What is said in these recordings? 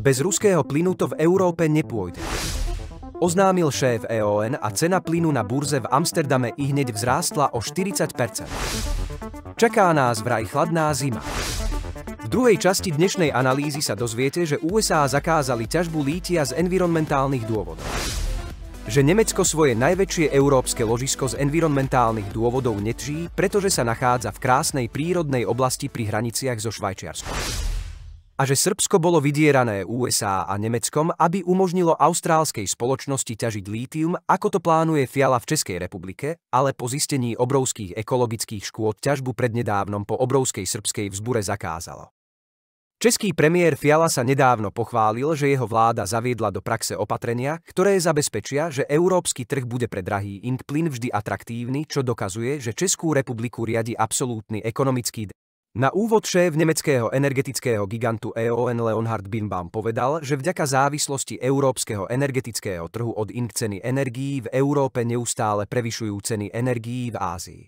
Bez ruského plynu to v Európe nepôjde. Oznámil šéf EON a cena plynu na burze v Amsterdame i hneď vzrástla o 40 Čaká nás vraj chladná zima. V druhej časti dnešnej analýzy sa dozviete, že USA zakázali ťažbu lítia z environmentálnych dôvodov. Že Nemecko svoje najväčšie európske ložisko z environmentálnych dôvodov netží, pretože sa nachádza v krásnej prírodnej oblasti pri hraniciach so Švajčiarskom a že Srbsko bolo vydierané USA a Nemeckom, aby umožnilo austrálskej spoločnosti ťažiť lítium, ako to plánuje Fiala v Českej republike, ale po zistení obrovských ekologických škôd ťažbu prednedávnom po obrovskej srbskej vzbure zakázalo. Český premiér Fiala sa nedávno pochválil, že jeho vláda zaviedla do praxe opatrenia, ktoré zabezpečia, že európsky trh bude pre drahý Inkplyn vždy atraktívny, čo dokazuje, že Českú republiku riadi absolútny ekonomický na úvod šéf nemeckého energetického gigantu EON Leonhard Birnbaum povedal, že vďaka závislosti európskeho energetického trhu od ink ceny energií v Európe neustále prevyšujú ceny energií v Ázii.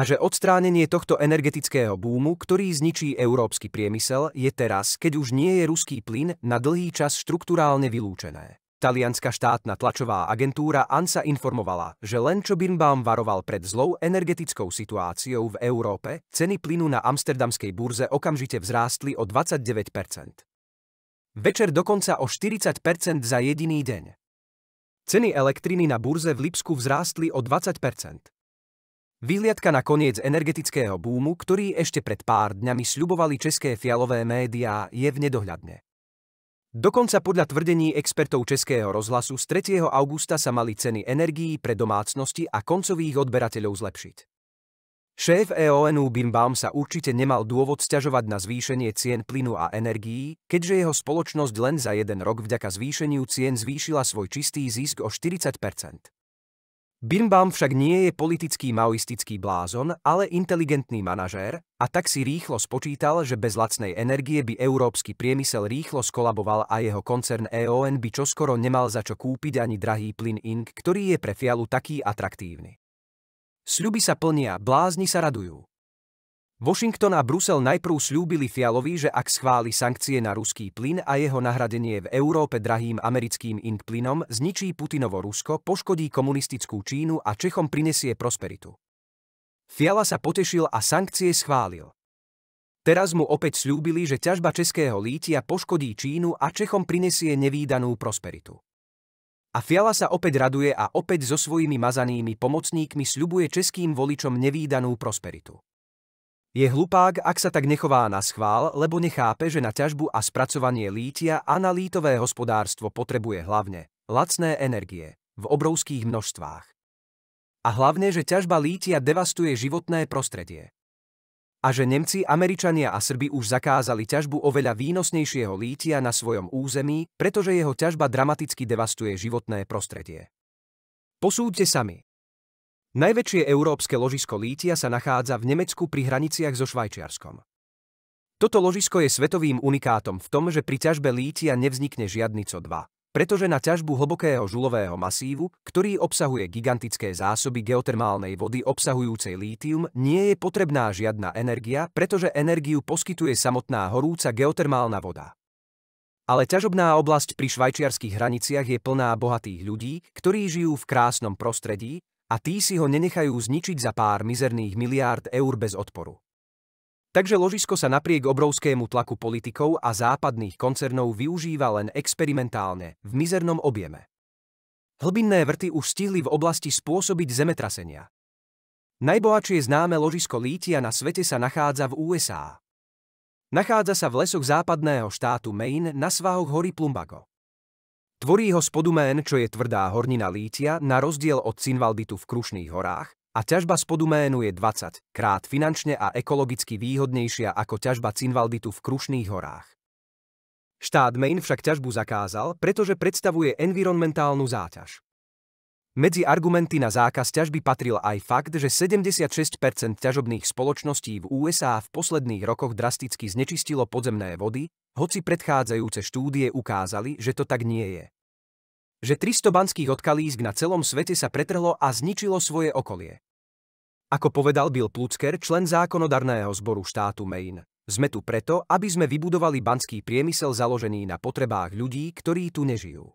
A že odstránenie tohto energetického búmu, ktorý zničí európsky priemysel, je teraz, keď už nie je ruský plyn, na dlhý čas štruktúrálne vylúčené. Talianská štátna tlačová agentúra ANSA informovala, že len čo Birnbaum varoval pred zlou energetickou situáciou v Európe, ceny plynu na amsterdamskej burze okamžite vzrástli o 29 Večer dokonca o 40 za jediný deň. Ceny elektriny na burze v Lipsku vzrástli o 20 Výhliadka na koniec energetického búmu, ktorý ešte pred pár dňami sľubovali české fialové médiá, je v nedohľadne. Dokonca podľa tvrdení expertov Českého rozhlasu z 3. augusta sa mali ceny energií pre domácnosti a koncových odberateľov zlepšiť. Šéf EONU Bimbaum sa určite nemal dôvod sťažovať na zvýšenie cien plynu a energií, keďže jeho spoločnosť len za jeden rok vďaka zvýšeniu cien zvýšila svoj čistý zisk o 40 Birnbaum však nie je politický maoistický blázon, ale inteligentný manažér a tak si rýchlo spočítal, že bez lacnej energie by európsky priemysel rýchlo skolaboval a jeho koncern EON by čoskoro nemal za čo kúpiť ani drahý plyn Ink, ktorý je pre Fialu taký atraktívny. Sľuby sa plnia, blázni sa radujú. Washington a Brusel najprv slúbili Fialovi, že ak schváli sankcie na ruský plyn a jeho nahradenie v Európe drahým americkým plynom zničí Putinovo Rusko, poškodí komunistickú Čínu a Čechom prinesie prosperitu. Fiala sa potešil a sankcie schválil. Teraz mu opäť slúbili, že ťažba českého lítia poškodí Čínu a Čechom prinesie nevýdanú prosperitu. A Fiala sa opäť raduje a opäť so svojimi mazanými pomocníkmi sľubuje českým voličom nevýdanú prosperitu. Je hlupák, ak sa tak nechová na schvál, lebo nechápe, že na ťažbu a spracovanie lítia a na lítové hospodárstvo potrebuje hlavne lacné energie v obrovských množstvách. A hlavne, že ťažba lítia devastuje životné prostredie. A že Nemci, Američania a Srbi už zakázali ťažbu oveľa výnosnejšieho lítia na svojom území, pretože jeho ťažba dramaticky devastuje životné prostredie. Posúďte sami, Najväčšie európske ložisko lítia sa nachádza v Nemecku pri hraniciach so Švajčiarskom. Toto ložisko je svetovým unikátom v tom, že pri ťažbe lítia nevznikne žiadny CO2, pretože na ťažbu hlbokého žulového masívu, ktorý obsahuje gigantické zásoby geotermálnej vody obsahujúcej lítium, nie je potrebná žiadna energia, pretože energiu poskytuje samotná horúca geotermálna voda. Ale ťažobná oblasť pri švajčiarských hraniciach je plná bohatých ľudí, ktorí žijú v krásnom prostredí, a tí si ho nenechajú zničiť za pár mizerných miliárd eur bez odporu. Takže ložisko sa napriek obrovskému tlaku politikov a západných koncernov využíva len experimentálne, v mizernom objeme. Hlbinné vrty už stihli v oblasti spôsobiť zemetrasenia. Najbohatšie známe ložisko lítia na svete sa nachádza v USA. Nachádza sa v lesoch západného štátu Maine na svahoch hory Plumbago. Tvorí ho spodumén, čo je tvrdá hornina lítia, na rozdiel od cinvalditu v Krušných horách, a ťažba spoduménu je 20 krát finančne a ekologicky výhodnejšia ako ťažba cinvalditu v Krušných horách. Štát Maine však ťažbu zakázal, pretože predstavuje environmentálnu záťaž. Medzi argumenty na zákaz ťažby patril aj fakt, že 76% ťažobných spoločností v USA v posledných rokoch drasticky znečistilo podzemné vody, hoci predchádzajúce štúdie ukázali, že to tak nie je že 300 banských odkalísk na celom svete sa pretrhlo a zničilo svoje okolie. Ako povedal Bill Plucker, člen zákonodarného zboru štátu Maine, sme tu preto, aby sme vybudovali banský priemysel založený na potrebách ľudí, ktorí tu nežijú.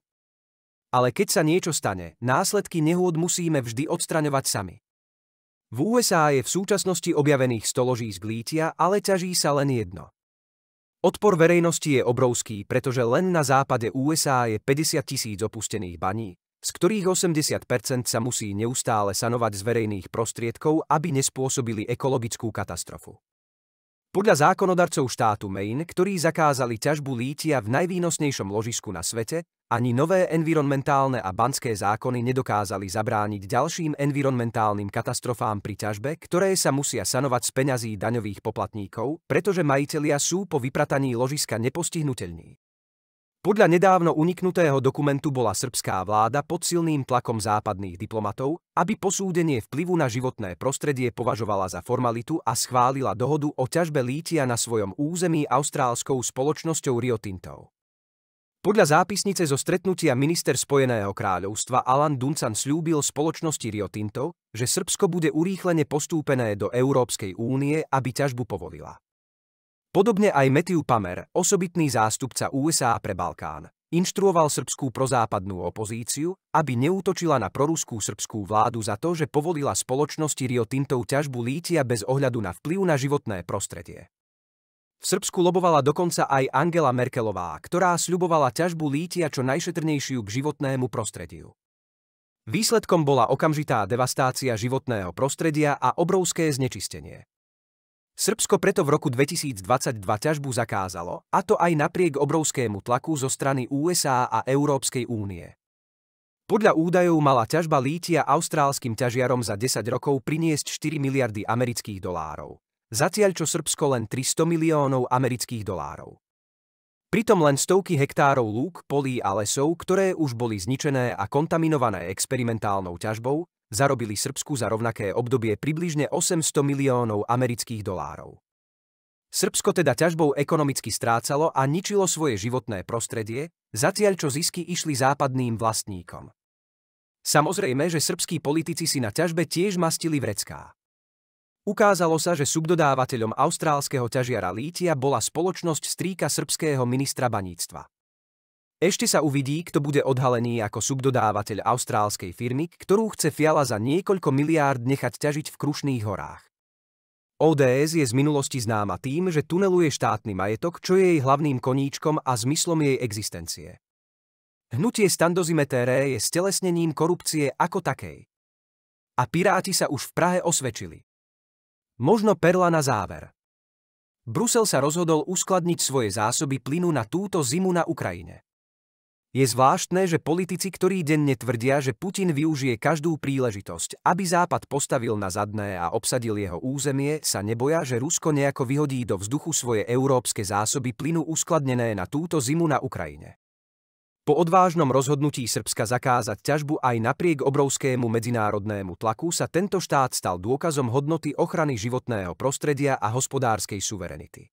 Ale keď sa niečo stane, následky nehôd musíme vždy odstraňovať sami. V USA je v súčasnosti objavených stoloží z lítia, ale ťaží sa len jedno. Odpor verejnosti je obrovský, pretože len na západe USA je 50 tisíc opustených baní, z ktorých 80% sa musí neustále sanovať z verejných prostriedkov, aby nespôsobili ekologickú katastrofu. Podľa zákonodarcov štátu Maine, ktorí zakázali ťažbu lítia v najvýnosnejšom ložisku na svete, ani nové environmentálne a banské zákony nedokázali zabrániť ďalším environmentálnym katastrofám pri ťažbe, ktoré sa musia sanovať z peňazí daňových poplatníkov, pretože majitelia sú po vyprataní ložiska nepostihnutelní. Podľa nedávno uniknutého dokumentu bola srbská vláda pod silným tlakom západných diplomatov, aby posúdenie vplyvu na životné prostredie považovala za formalitu a schválila dohodu o ťažbe lítia na svojom území austrálskou spoločnosťou Rio Tinto. Podľa zápisnice zo stretnutia minister Spojeného kráľovstva Alan Duncan slúbil spoločnosti Rio Tinto, že Srbsko bude urýchlene postúpené do Európskej únie, aby ťažbu povolila. Podobne aj Matthew Pamer, osobitný zástupca USA pre Balkán, inštruoval srbskú prozápadnú opozíciu, aby neútočila na proruskú srbskú vládu za to, že povolila spoločnosti Rio Tinto ťažbu lítia bez ohľadu na vplyv na životné prostredie. V Srbsku lobovala dokonca aj Angela Merkelová, ktorá sľubovala ťažbu lítia čo najšetrnejšiu k životnému prostrediu. Výsledkom bola okamžitá devastácia životného prostredia a obrovské znečistenie. Srbsko preto v roku 2022 ťažbu zakázalo, a to aj napriek obrovskému tlaku zo strany USA a Európskej únie. Podľa údajov mala ťažba lítia austrálskym ťažiarom za 10 rokov priniesť 4 miliardy amerických dolárov, zatiaľ čo Srbsko len 300 miliónov amerických dolárov. Pritom len stovky hektárov lúk, polí a lesov, ktoré už boli zničené a kontaminované experimentálnou ťažbou, zarobili Srbsku za rovnaké obdobie približne 800 miliónov amerických dolárov. Srbsko teda ťažbou ekonomicky strácalo a ničilo svoje životné prostredie, zatiaľ čo zisky išli západným vlastníkom. Samozrejme, že srbskí politici si na ťažbe tiež mastili vrecká. Ukázalo sa, že subdodávateľom austrálskeho ťažiara lítia bola spoločnosť strýka srbského ministra baníctva. Ešte sa uvidí, kto bude odhalený ako subdodávateľ austrálskej firmy, ktorú chce Fiala za niekoľko miliárd nechať ťažiť v Krušných horách. ODS je z minulosti známa tým, že tuneluje štátny majetok, čo je jej hlavným koníčkom a zmyslom jej existencie. Hnutie standozimetéré je stelesnením korupcie ako takej. A piráti sa už v Prahe osvedčili. Možno perla na záver. Brusel sa rozhodol uskladniť svoje zásoby plynu na túto zimu na Ukrajine. Je zvláštne, že politici, ktorí denne tvrdia, že Putin využije každú príležitosť, aby Západ postavil na zadné a obsadil jeho územie, sa neboja, že Rusko nejako vyhodí do vzduchu svoje európske zásoby plynu uskladnené na túto zimu na Ukrajine. Po odvážnom rozhodnutí Srbska zakázať ťažbu aj napriek obrovskému medzinárodnému tlaku sa tento štát stal dôkazom hodnoty ochrany životného prostredia a hospodárskej suverenity.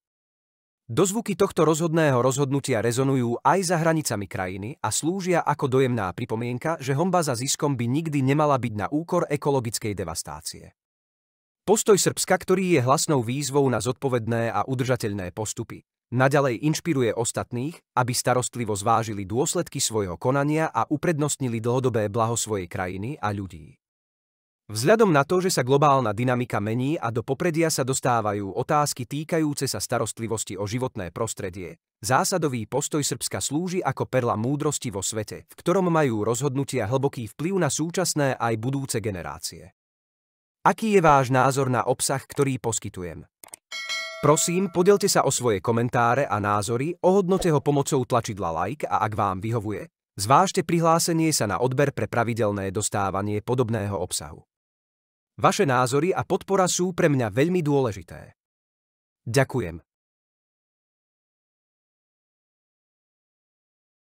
Dozvuky tohto rozhodného rozhodnutia rezonujú aj za hranicami krajiny a slúžia ako dojemná pripomienka, že homba za ziskom by nikdy nemala byť na úkor ekologickej devastácie. Postoj Srbska, ktorý je hlasnou výzvou na zodpovedné a udržateľné postupy, naďalej inšpiruje ostatných, aby starostlivo zvážili dôsledky svojho konania a uprednostnili dlhodobé blaho svojej krajiny a ľudí. Vzhľadom na to, že sa globálna dynamika mení a do popredia sa dostávajú otázky týkajúce sa starostlivosti o životné prostredie, zásadový postoj Srbska slúži ako perla múdrosti vo svete, v ktorom majú rozhodnutia hlboký vplyv na súčasné aj budúce generácie. Aký je váš názor na obsah, ktorý poskytujem? Prosím, podelte sa o svoje komentáre a názory, ohodnote ho pomocou tlačidla like a ak vám vyhovuje, zvážte prihlásenie sa na odber pre pravidelné dostávanie podobného obsahu. Vaše názory a podpora sú pre mňa veľmi dôležité. Ďakujem.